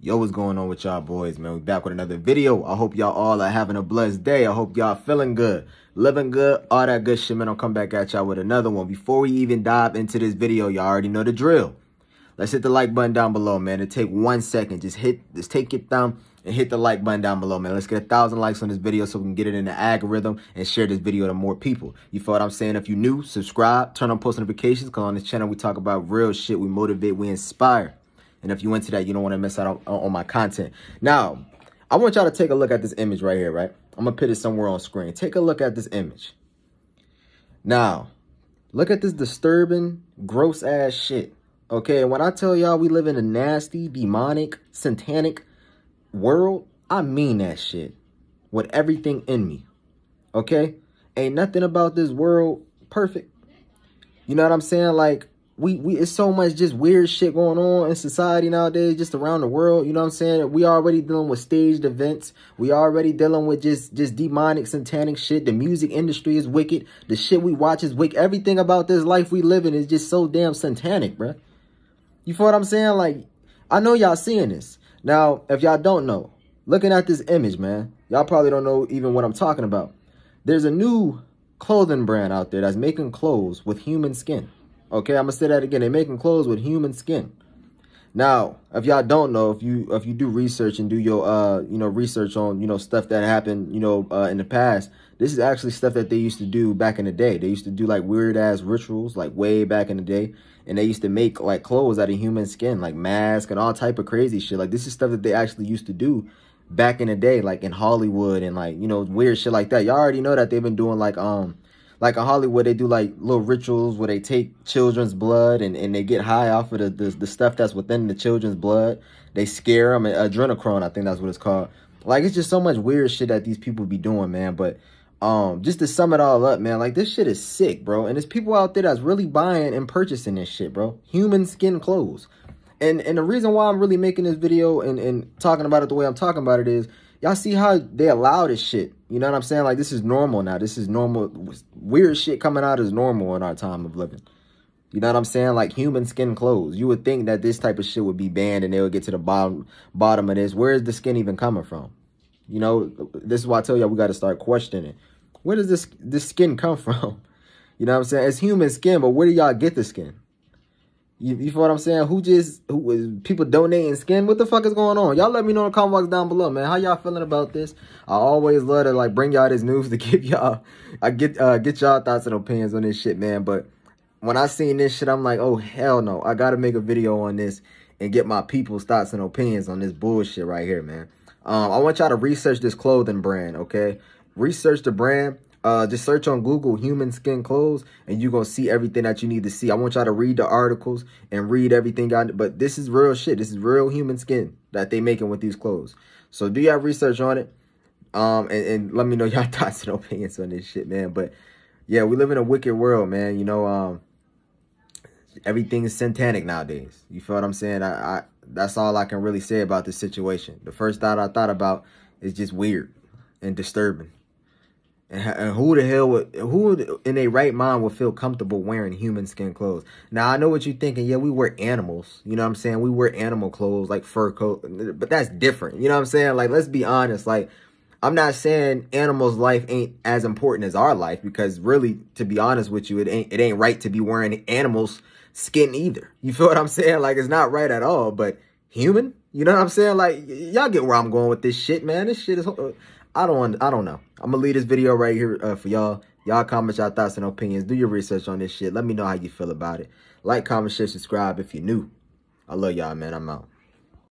Yo, what's going on with y'all boys, man? we back with another video. I hope y'all all are having a blessed day. I hope y'all feeling good, living good, all that good shit, man. I'll come back at y'all with another one. Before we even dive into this video, y'all already know the drill. Let's hit the like button down below, man. it take one second. Just hit, just take your thumb and hit the like button down below, man. Let's get a thousand likes on this video so we can get it in the algorithm and share this video to more people. You feel what I'm saying? If you're new, subscribe, turn on post notifications, because on this channel we talk about real shit, we motivate, we inspire. And if you into that, you don't want to miss out on, on my content. Now, I want y'all to take a look at this image right here, right? I'm going to put it somewhere on screen. Take a look at this image. Now, look at this disturbing, gross-ass shit. Okay, when I tell y'all we live in a nasty, demonic, satanic world, I mean that shit with everything in me. Okay? Ain't nothing about this world perfect. You know what I'm saying? Like, we we it's so much just weird shit going on in society nowadays just around the world you know what i'm saying we already dealing with staged events we already dealing with just just demonic satanic shit the music industry is wicked the shit we watch is wicked everything about this life we live in is just so damn satanic bruh you feel what i'm saying like i know y'all seeing this now if y'all don't know looking at this image man y'all probably don't know even what i'm talking about there's a new clothing brand out there that's making clothes with human skin Okay, I'm gonna say that again. They're making clothes with human skin. Now, if y'all don't know, if you if you do research and do your uh you know research on you know stuff that happened you know uh, in the past, this is actually stuff that they used to do back in the day. They used to do like weird ass rituals like way back in the day, and they used to make like clothes out of human skin, like masks and all type of crazy shit. Like this is stuff that they actually used to do back in the day, like in Hollywood and like you know weird shit like that. Y'all already know that they've been doing like um like in Hollywood, they do like little rituals where they take children's blood and, and they get high off of the, the, the stuff that's within the children's blood. They scare them. Adrenochrome, I think that's what it's called. Like, it's just so much weird shit that these people be doing, man. But um, just to sum it all up, man, like, this shit is sick, bro. And there's people out there that's really buying and purchasing this shit, bro. Human skin clothes. And, and the reason why I'm really making this video and, and talking about it the way I'm talking about it is, y'all see how they allow this shit you know what I'm saying? Like, this is normal now. This is normal. Weird shit coming out is normal in our time of living. You know what I'm saying? Like human skin clothes. You would think that this type of shit would be banned and they would get to the bottom bottom of this. Where is the skin even coming from? You know, this is why I tell y'all we got to start questioning. Where does this this skin come from? You know what I'm saying? It's human skin, but where do y'all get the skin? You, you feel what I'm saying? Who just who is people donating skin? What the fuck is going on? Y'all let me know in the comment box down below, man. How y'all feeling about this? I always love to like bring y'all this news to give y'all I get uh get y'all thoughts and opinions on this shit, man. But when I seen this shit, I'm like, oh hell no. I gotta make a video on this and get my people's thoughts and opinions on this bullshit right here, man. Um, I want y'all to research this clothing brand, okay? Research the brand uh, just search on Google human skin clothes and you're going to see everything that you need to see. I want y'all to read the articles and read everything. I, but this is real shit. This is real human skin that they making with these clothes. So do y'all research on it. Um, and, and let me know y'all thoughts and opinions on this shit, man. But yeah, we live in a wicked world, man. You know, um, everything is satanic nowadays. You feel what I'm saying? I, I that's all I can really say about this situation. The first thought I thought about is just weird and disturbing. And who the hell would, who in a right mind would feel comfortable wearing human skin clothes? Now, I know what you're thinking. Yeah, we wear animals. You know what I'm saying? We wear animal clothes, like fur coat, but that's different. You know what I'm saying? Like, let's be honest. Like, I'm not saying animals' life ain't as important as our life because really, to be honest with you, it ain't, it ain't right to be wearing animals' skin either. You feel what I'm saying? Like, it's not right at all, but human? You know what I'm saying? Like, y'all get where I'm going with this shit, man. This shit is I don't I don't know. I'm gonna leave this video right here uh, for y'all. Y'all comment y'all thoughts and opinions. Do your research on this shit. Let me know how you feel about it. Like, comment, share, subscribe if you're new. I love y'all, man. I'm out.